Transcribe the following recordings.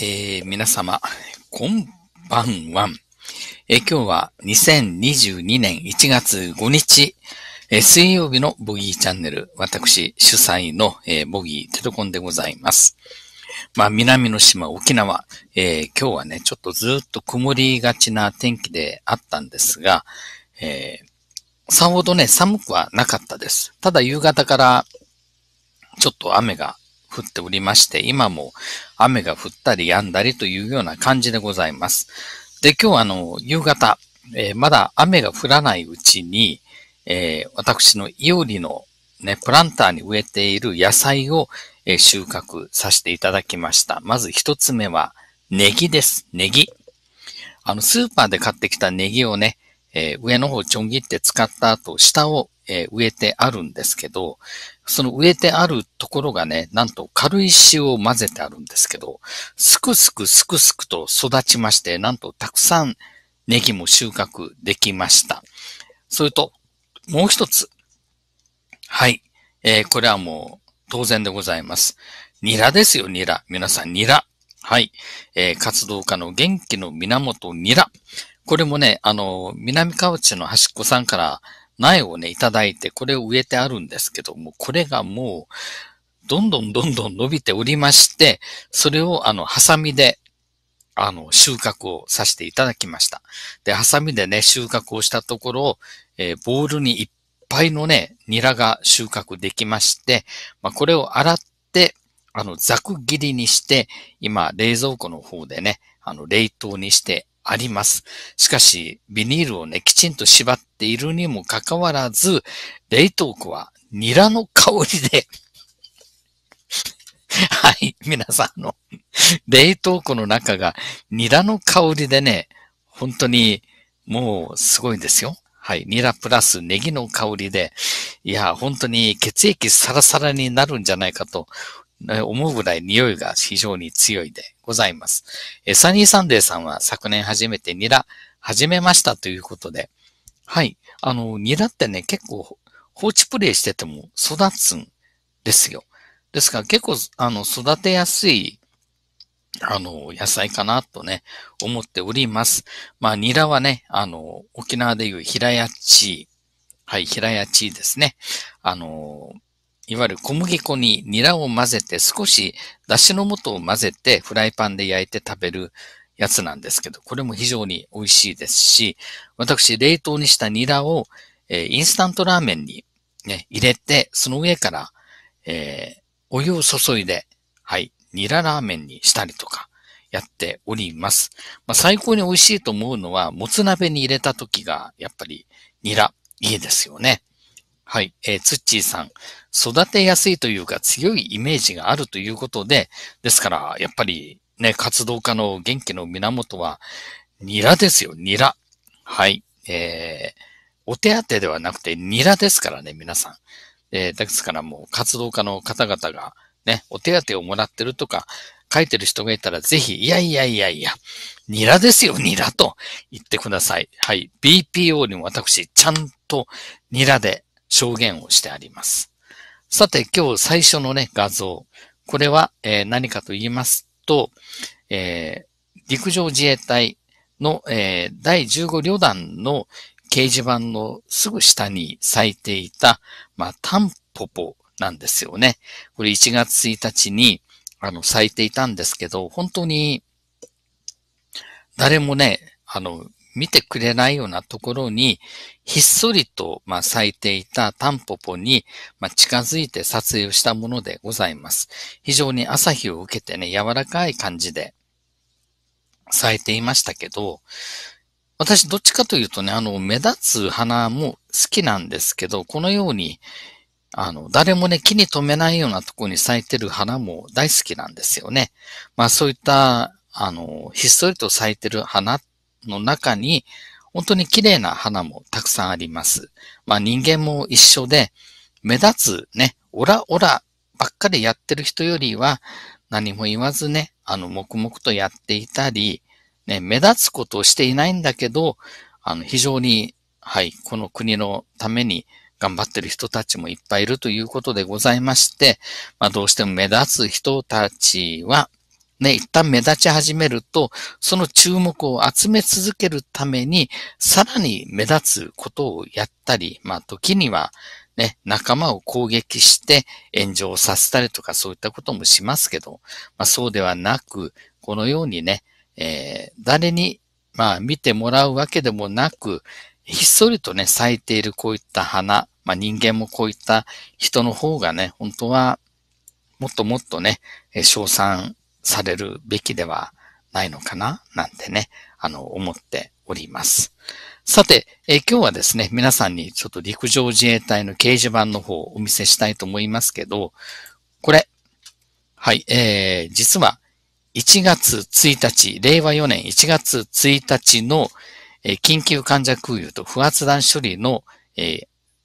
えー、皆様、こんばんはえー、今日は2022年1月5日、えー、水曜日のボギーチャンネル、私主催の、えボギーテトコンでございます。まあ、南の島、沖縄、え今日はね、ちょっとずっと曇りがちな天気であったんですが、えさほどね、寒くはなかったです。ただ夕方からちょっと雨が降っておりまして、今も雨が降ったり止んだりというような感じでございます。で、今日はあの、夕方、えー、まだ雨が降らないうちに、えー、私のいおりのね、プランターに植えている野菜を、えー、収穫させていただきました。まず一つ目は、ネギです。ネギ。あの、スーパーで買ってきたネギをね、えー、上の方ちょん切って使った後、下をえー、植えてあるんですけど、その植えてあるところがね、なんと軽石を混ぜてあるんですけど、すくすくすくすくと育ちまして、なんとたくさんネギも収穫できました。それと、もう一つ。はい。えー、これはもう当然でございます。ニラですよ、ニラ。皆さん、ニラ。はい。えー、活動家の元気の源、ニラ。これもね、あの、南河内の端っこさんから、苗をね、いただいて、これを植えてあるんですけども、これがもう、どんどんどんどん伸びておりまして、それをあの、ハサミで、あの、収穫をさせていただきました。で、ハサミでね、収穫をしたところ、えー、ボールにいっぱいのね、ニラが収穫できまして、まあ、これを洗って、あの、ざく切りにして、今、冷蔵庫の方でね、あの、冷凍にしてあります。しかし、ビニールをね、きちんと縛っているにもかかわらず、冷凍庫はニラの香りで はい、皆さん、の、冷凍庫の中がニラの香りでね、本当にもうすごいですよ。はい。ニラプラスネギの香りで、いや、本当に血液サラサラになるんじゃないかと思うぐらい匂いが非常に強いでございます。サニーサンデーさんは昨年初めてニラ始めましたということで、はい。あの、ニラってね、結構放置プレイしてても育つんですよ。ですから結構、あの、育てやすい、あの、野菜かなとね、思っております。まあ、ニラはね、あの、沖縄でいう平屋地、はい、平屋地ですね。あの、いわゆる小麦粉にニラを混ぜて少しだしの素を混ぜてフライパンで焼いて食べるやつなんですけど、これも非常に美味しいですし、私冷凍にしたニラを、えー、インスタントラーメンに、ね、入れて、その上から、えー、お湯を注いで、はい、ニララーメンにしたりとかやっております。まあ、最高に美味しいと思うのは、もつ鍋に入れた時がやっぱりニラ、いいですよね。はい、えー、ツッチーさん。育てやすいというか強いイメージがあるということで、ですから、やっぱりね、活動家の元気の源は、ニラですよ、ニラ。はい。えー、お手当ではなくてニラですからね、皆さん。えー、ですからもう活動家の方々がね、お手当をもらってるとか、書いてる人がいたらぜひ、いやいやいやいや、ニラですよ、ニラと言ってください。はい。BPO にも私、ちゃんとニラで証言をしてあります。さて、今日最初のね、画像。これは、えー、何かと言いますと、えー、陸上自衛隊の、えー、第15旅団の掲示板のすぐ下に咲いていた、まあ、タンポポなんですよね。これ1月1日に、あの、咲いていたんですけど、本当に、誰もね、あの、見てくれないようなところに、ひっそりと、ま咲いていたタンポポに、ま近づいて撮影をしたものでございます。非常に朝日を受けてね、柔らかい感じで咲いていましたけど、私どっちかというとね、あの、目立つ花も好きなんですけど、このように、あの、誰もね、木に留めないようなとこに咲いてる花も大好きなんですよね。まあそういった、あの、ひっそりと咲いてる花っの中に、本当に綺麗な花もたくさんあります。まあ人間も一緒で、目立つね、オラオラばっかりやってる人よりは、何も言わずね、あの、黙々とやっていたり、ね、目立つことをしていないんだけど、あの、非常に、はい、この国のために頑張ってる人たちもいっぱいいるということでございまして、まあ、どうしても目立つ人たちは、ね、一旦目立ち始めると、その注目を集め続けるために、さらに目立つことをやったり、まあ、時には、ね、仲間を攻撃して炎上させたりとかそういったこともしますけど、まあ、そうではなく、このようにね、えー、誰に、まあ、見てもらうわけでもなく、ひっそりとね、咲いているこういった花、まあ、人間もこういった人の方がね、本当はもっともっとね、え賞賛されるべきではないのかななんてね、あの、思っております。さて、え今日はですね、皆さんにちょっと陸上自衛隊の掲示板の方をお見せしたいと思いますけど、これ、はい、えー、実は1月1日、令和4年1月1日の、えー、緊急患者空輸と不発弾処理の、えー、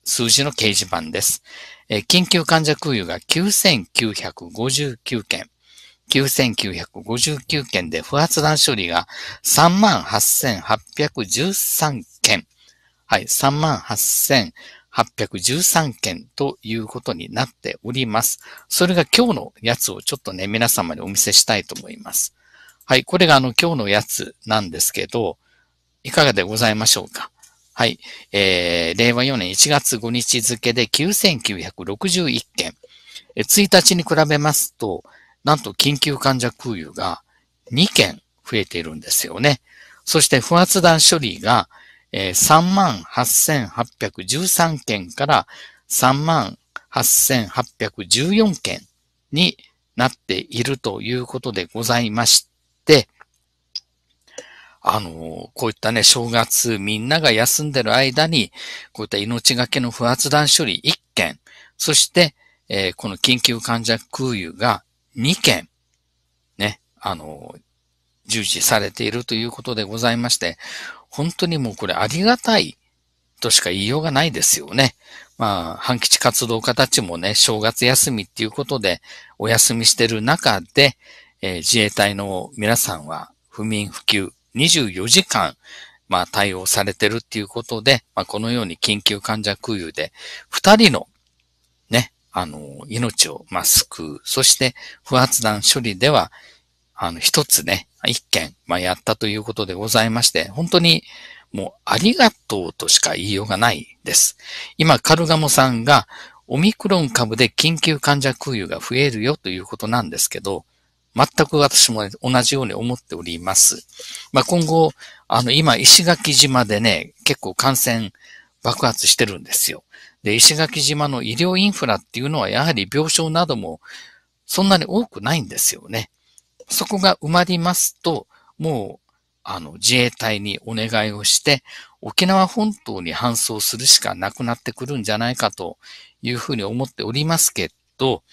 数字の掲示板です。えー、緊急患者空輸が9959件、9959件で不発弾処理が38,813件。はい、38,813件ということになっております。それが今日のやつをちょっとね、皆様にお見せしたいと思います。はい、これがあの今日のやつなんですけど、いかがでございましょうかはい、えー、令和4年1月5日付で9961件。1日に比べますと、なんと緊急患者空輸が2件増えているんですよね。そして不発弾処理が38,813件から38,814件になっているということでございまして、あの、こういったね、正月、みんなが休んでる間に、こういった命がけの不発弾処理1件、そして、えー、この緊急患者空輸が2件、ね、あの、従事されているということでございまして、本当にもうこれありがたいとしか言いようがないですよね。まあ、半吉活動家たちもね、正月休みっていうことでお休みしてる中で、えー、自衛隊の皆さんは不眠不休24時間、まあ対応されてるっていうことで、まあこのように緊急患者空輸で2人のあの、命を、ま救う。そして、不発弾処理では、あの、一つね、一件、まあ、やったということでございまして、本当に、もう、ありがとうとしか言いようがないです。今、カルガモさんが、オミクロン株で緊急患者空輸が増えるよということなんですけど、全く私も同じように思っております。まあ、今後、あの、今、石垣島でね、結構感染爆発してるんですよ。で、石垣島の医療インフラっていうのはやはり病床などもそんなに多くないんですよね。そこが埋まりますと、もう、あの、自衛隊にお願いをして、沖縄本島に搬送するしかなくなってくるんじゃないかというふうに思っておりますけど、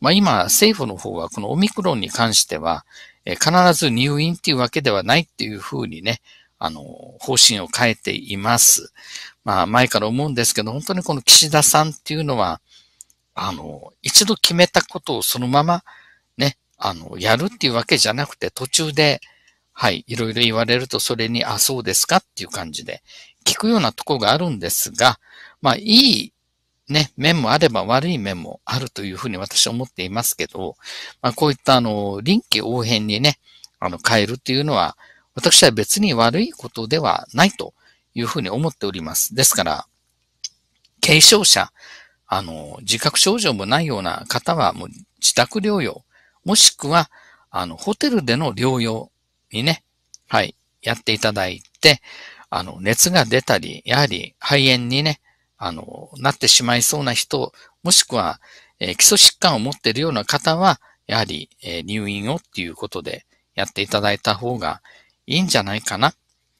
まあ今、政府の方はこのオミクロンに関しては、え必ず入院っていうわけではないっていうふうにね、あの、方針を変えています。まあ、前から思うんですけど、本当にこの岸田さんっていうのは、あの、一度決めたことをそのまま、ね、あの、やるっていうわけじゃなくて、途中で、はい、いろいろ言われると、それに、あ、そうですかっていう感じで、聞くようなとこがあるんですが、まあ、いい、ね、面もあれば悪い面もあるというふうに私は思っていますけど、まあ、こういった、あの、臨機応変にね、あの、変えるっていうのは、私は別に悪いことではないというふうに思っております。ですから、軽症者、あの、自覚症状もないような方は、もう自宅療養、もしくは、あの、ホテルでの療養にね、はい、やっていただいて、あの、熱が出たり、やはり肺炎にね、あの、なってしまいそうな人、もしくは、えー、基礎疾患を持っているような方は、やはり、えー、入院をっていうことでやっていただいた方がいいんじゃないかなっ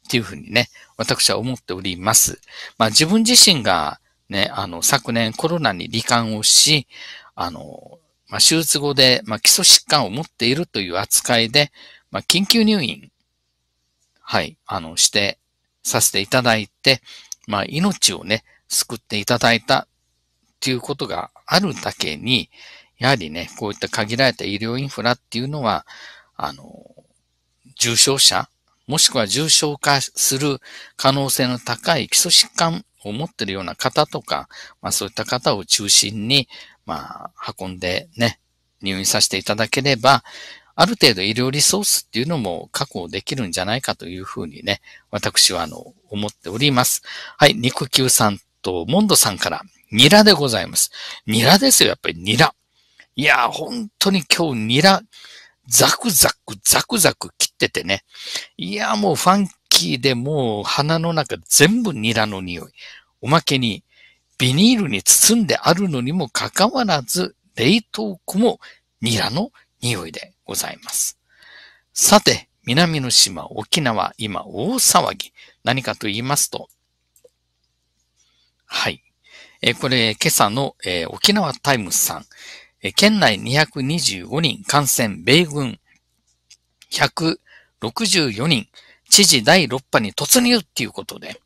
ていうふうにね、私は思っております。まあ自分自身がね、あの、昨年コロナに罹患をし、あの、まあ手術後で、まあ基礎疾患を持っているという扱いで、まあ緊急入院、はい、あの、してさせていただいて、まあ命をね、救っていただいたっていうことがあるだけに、やはりね、こういった限られた医療インフラっていうのは、あの、重症者もしくは重症化する可能性の高い基礎疾患を持っているような方とか、まあそういった方を中心に、まあ運んでね、入院させていただければ、ある程度医療リソースっていうのも確保できるんじゃないかというふうにね、私はあの、思っております。はい、肉球さんとモンドさんからニラでございます。ニラですよ、やっぱりニラ。いやー、本当に今日ニラ、ザクザク、ザクザク切しててね。いや、もうファンキーでもう鼻の中全部ニラの匂い。おまけにビニールに包んであるのにもかかわらず、冷凍庫もニラの匂いでございます。さて、南の島、沖縄、今大騒ぎ。何かと言いますと、はい。えこれ、今朝の、えー、沖縄タイムスさん、え県内225人感染、米軍100、64人、知事第6波に突入っていうことで、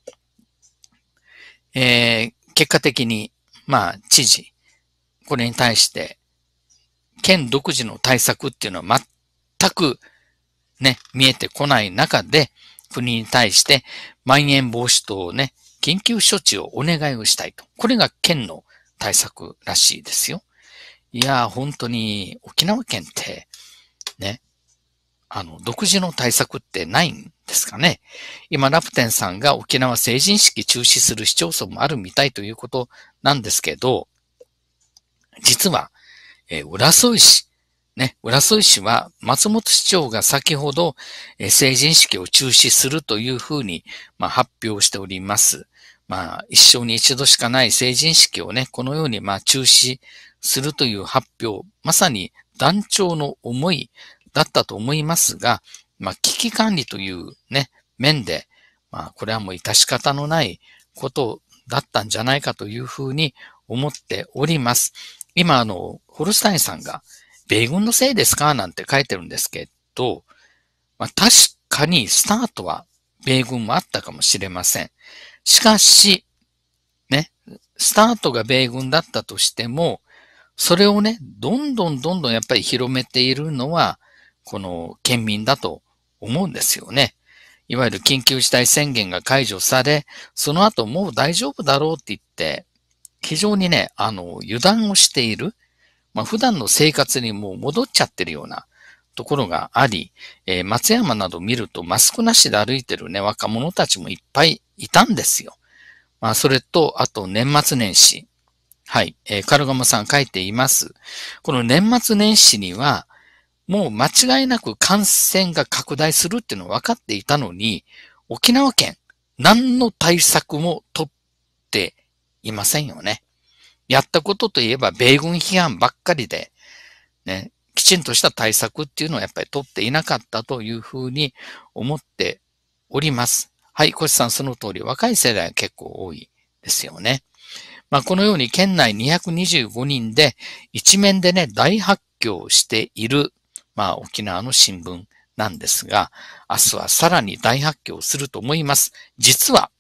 えー、結果的に、まあ、知事、これに対して、県独自の対策っていうのは全くね、見えてこない中で、国に対して、まん延防止等ね、緊急処置をお願いをしたいと。これが県の対策らしいですよ。いやー、本当に沖縄県って、ね、あの、独自の対策ってないんですかね。今、ラプテンさんが沖縄成人式中止する市町村もあるみたいということなんですけど、実は、えー、浦添市、ね、浦添市は松本市長が先ほど、えー、成人式を中止するというふうに、まあ、発表しております。まあ、一生に一度しかない成人式をね、このように、まあ、中止するという発表、まさに団長の思いだったと思いますが、まあ、危機管理というね、面で、まあ、これはもう致し方のないことだったんじゃないかというふうに思っております。今、あの、ホルスタインさんが、米軍のせいですかなんて書いてるんですけど、まあ、確かにスタートは米軍もあったかもしれません。しかし、ね、スタートが米軍だったとしても、それをね、どんどんどんどんやっぱり広めているのは、この県民だと思うんですよね。いわゆる緊急事態宣言が解除され、その後もう大丈夫だろうって言って、非常にね、あの、油断をしている。まあ、普段の生活にもう戻っちゃってるようなところがあり、えー、松山など見るとマスクなしで歩いてるね、若者たちもいっぱいいたんですよ。まあ、それと、あと年末年始。はい。えー、カルガモさん書いています。この年末年始には、もう間違いなく感染が拡大するっていうのは分かっていたのに、沖縄県、何の対策も取っていませんよね。やったことといえば、米軍批判ばっかりで、ね、きちんとした対策っていうのはやっぱり取っていなかったというふうに思っております。はい、コシさんその通り、若い世代は結構多いですよね。まあ、このように県内225人で一面でね、大発狂しているまあ沖縄の新聞なんですが、明日はさらに大発表すると思います。実は、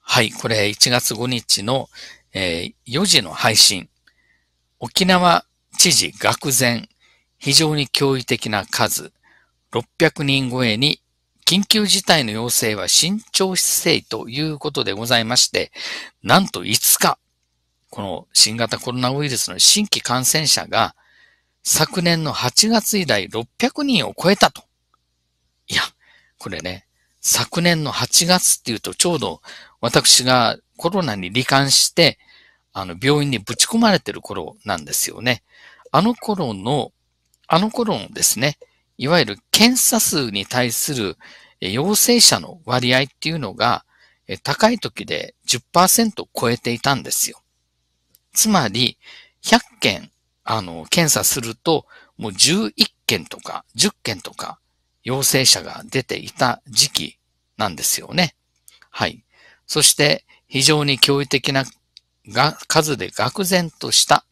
はい、これ1月5日の、え4時の配信、沖縄知事愕然、非常に驚異的な数、600人超えに緊急事態の要請は慎重姿勢ということでございまして、なんと5日、この新型コロナウイルスの新規感染者が昨年の8月以来600人を超えたと。いや、これね、昨年の8月っていうとちょうど私がコロナに罹患して、あの、病院にぶち込まれてる頃なんですよね。あの頃の、あの頃のですね、いわゆる検査数に対する陽性者の割合っていうのが、高い時で10%超えていたんですよ。つまり、100件あの、検査すると、もう11件とか10件とか陽性者が出ていた時期なんですよね。はい。そして、非常に驚異的なが数で愕然とした。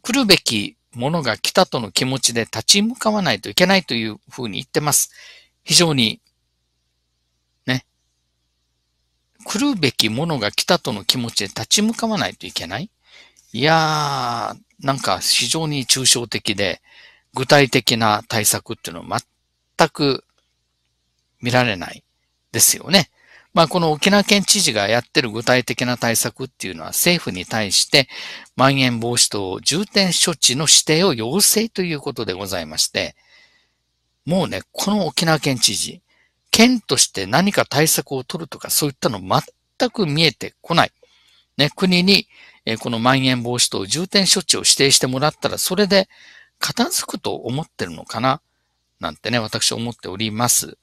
来るべきものが来たとの気持ちで立ち向かわないといけないというふうに言ってます。非常に、ね。来るべきものが来たとの気持ちで立ち向かわないといけない。いやー、なんか非常に抽象的で、具体的な対策っていうのは全く見られないですよね。まあ、この沖縄県知事がやってる具体的な対策っていうのは政府に対して、まん延防止等重点措置の指定を要請ということでございまして、もうね、この沖縄県知事、県として何か対策を取るとかそういったの全く見えてこない。ね、国にえこのまん延防止等重点処置を指定してもらったら、それで片付くと思ってるのかななんてね、私思っております。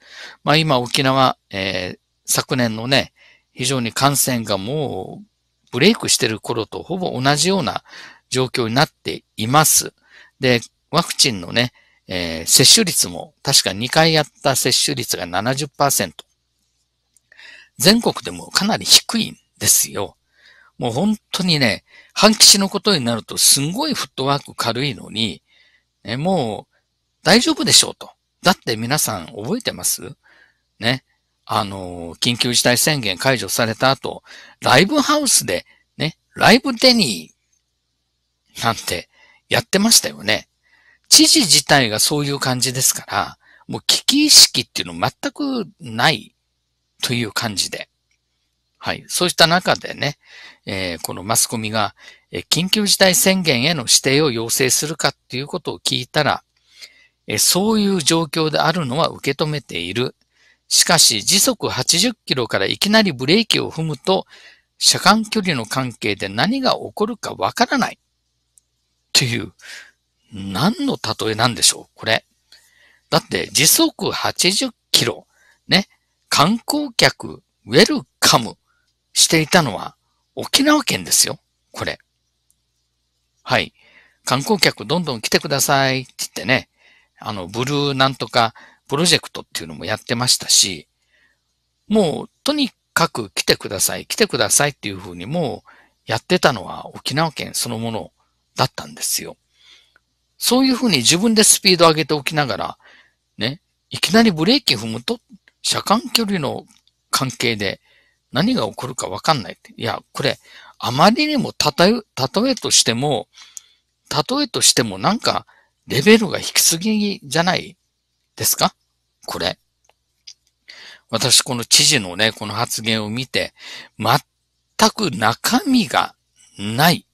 まあ今沖縄、えー、昨年のね、非常に感染がもうブレイクしてる頃とほぼ同じような状況になっています。で、ワクチンのね、えー、接種率も確か2回やった接種率が70%。全国でもかなり低いんですよ。もう本当にね、半吉のことになるとすんごいフットワーク軽いのに、ね、もう大丈夫でしょうと。だって皆さん覚えてますね。あの、緊急事態宣言解除された後、ライブハウスでね、ライブデニーなんてやってましたよね。知事自体がそういう感じですから、もう危機意識っていうの全くないという感じで。はい。そうした中でね、えー、このマスコミが、えー、緊急事態宣言への指定を要請するかっていうことを聞いたら、えー、そういう状況であるのは受け止めている。しかし、時速80キロからいきなりブレーキを踏むと、車間距離の関係で何が起こるかわからない。っていう、何の例えなんでしょうこれ。だって、時速80キロ、ね、観光客、ウェルカム、していたのは沖縄県ですよ。これ。はい。観光客どんどん来てくださいって言ってね、あの、ブルーなんとかプロジェクトっていうのもやってましたし、もうとにかく来てください、来てくださいっていうふうにもうやってたのは沖縄県そのものだったんですよ。そういうふうに自分でスピード上げておきながら、ね、いきなりブレーキ踏むと、車間距離の関係で何が起こるかわかんないって。いや、これ、あまりにも例えとしても、例えとしてもなんか、レベルが低すぎじゃないですかこれ。私、この知事のね、この発言を見て、全く中身がない。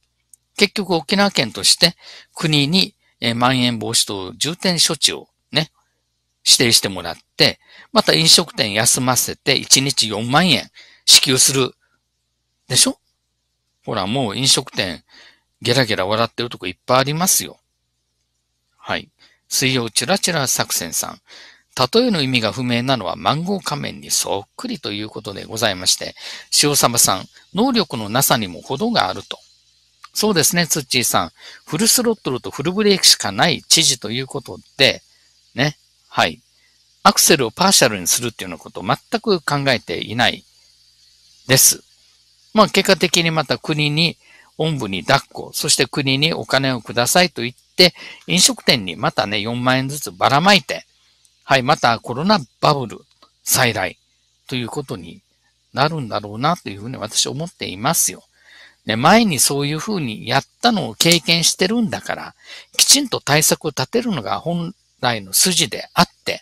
結局、沖縄県として国に、えー、まん延防止等重点処置をね、指定してもらって、また飲食店休ませて1日4万円支給する。でしょほら、もう飲食店、ゲラゲラ笑ってるとこいっぱいありますよ。はい。水曜チラチラ作戦さん。例えの意味が不明なのはマンゴー仮面にそっくりということでございまして、塩サバさん、能力のなさにも程があると。そうですね、ツッチーさん。フルスロットルとフルブレーキしかない知事ということで、ね、はい。アクセルをパーシャルにするっていうようなことを全く考えていないです。まあ結果的にまた国に、おんぶに抱っこ、そして国にお金をくださいと言って、飲食店にまたね、4万円ずつばらまいて、はい、またコロナバブル再来ということになるんだろうなというふうに私思っていますよ。ね、前にそういうふうにやったのを経験してるんだから、きちんと対策を立てるのが本来の筋であって、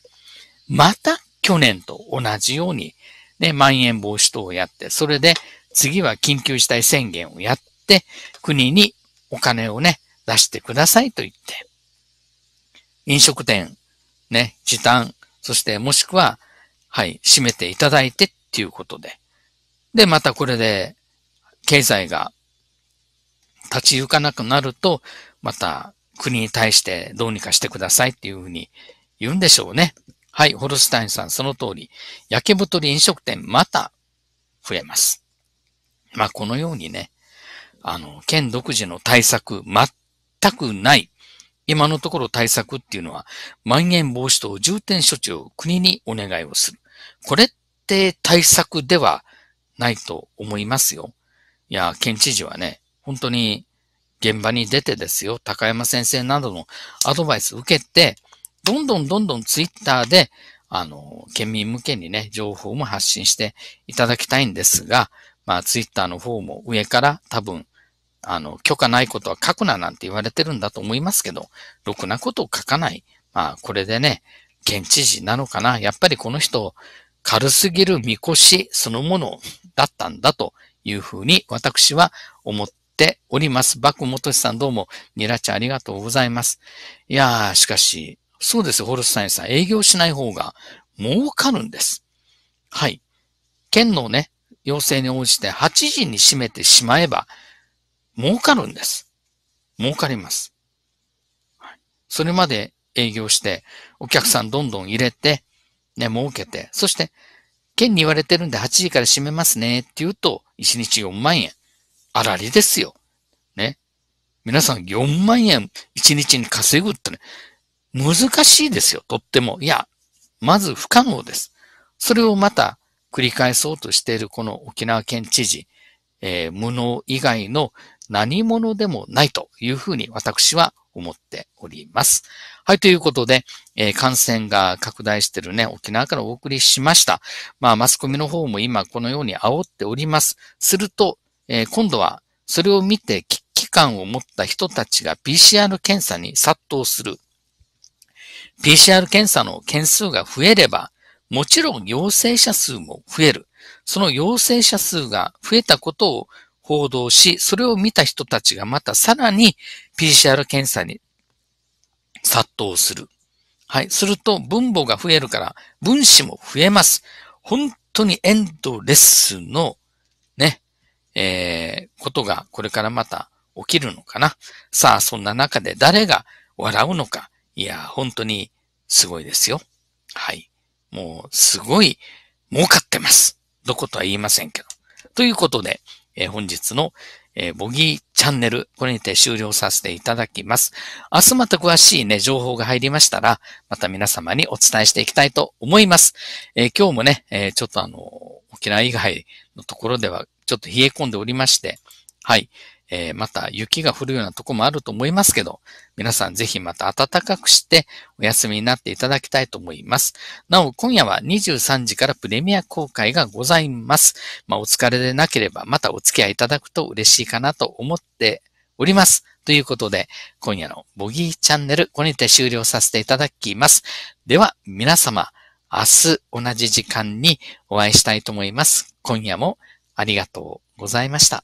また去年と同じようにで、まん延防止等をやって、それで次は緊急事態宣言をやって、国にお金をね、出してくださいと言って、飲食店、ね、時短、そしてもしくは、はい、閉めていただいてっていうことで。で、またこれで、経済が立ち行かなくなると、また国に対してどうにかしてくださいっていうふうに言うんでしょうね。はい、ホルスタインさん、その通り。焼け太り飲食店、また増えます。まあ、このようにね、あの、県独自の対策、全くない。今のところ対策っていうのは、まん延防止等重点処置を国にお願いをする。これって対策ではないと思いますよ。いや、県知事はね、本当に現場に出てですよ、高山先生などのアドバイス受けて、どんどんどんどんツイッターで、あの、県民向けにね、情報も発信していただきたいんですが、まあ、ツイッターの方も上から多分、あの、許可ないことは書くななんて言われてるんだと思いますけど、ろくなことを書かない。まあ、これでね、県知事なのかな。やっぱりこの人、軽すぎる見越しそのものだったんだというふうに私は思っております。バクモトシさんどうも、ニラちゃんありがとうございます。いやー、しかし、そうです、ホルスタインさん。営業しない方が儲かるんです。はい。県のね、要請に応じて8時に閉めてしまえば、儲かるんです。儲かります。はい、それまで営業して、お客さんどんどん入れて、ね、儲けて、そして、県に言われてるんで8時から閉めますねって言うと、1日4万円。あらりですよ。ね。皆さん4万円1日に稼ぐってね、難しいですよ、とっても。いや、まず不可能です。それをまた繰り返そうとしているこの沖縄県知事、えー、無能以外の何者でもないというふうに私は思っております。はい、ということで、えー、感染が拡大してるね、沖縄からお送りしました。まあ、マスコミの方も今このように煽っております。すると、えー、今度はそれを見て危機感を持った人たちが PCR 検査に殺到する。PCR 検査の件数が増えれば、もちろん陽性者数も増える。その陽性者数が増えたことを報道し、それを見た人たちがまたさらに PCR 検査に殺到する。はい。すると分母が増えるから分子も増えます。本当にエンドレスのね、えー、ことがこれからまた起きるのかな。さあ、そんな中で誰が笑うのか。いや、本当にすごいですよ。はい。もう、すごい儲かってます。どことは言いませんけど。ということで、えー、本日の、えー、ボギーチャンネル、これにて終了させていただきます。明日また詳しいね、情報が入りましたら、また皆様にお伝えしていきたいと思います。えー、今日もね、えちょっとあの、沖縄以外のところでは、ちょっと冷え込んでおりまして、はい。えー、また雪が降るようなとこもあると思いますけど、皆さんぜひまた暖かくしてお休みになっていただきたいと思います。なお、今夜は23時からプレミア公開がございます。まあ、お疲れでなければまたお付き合いいただくと嬉しいかなと思っております。ということで、今夜のボギーチャンネル、これにて終了させていただきます。では、皆様、明日同じ時間にお会いしたいと思います。今夜もありがとうございました。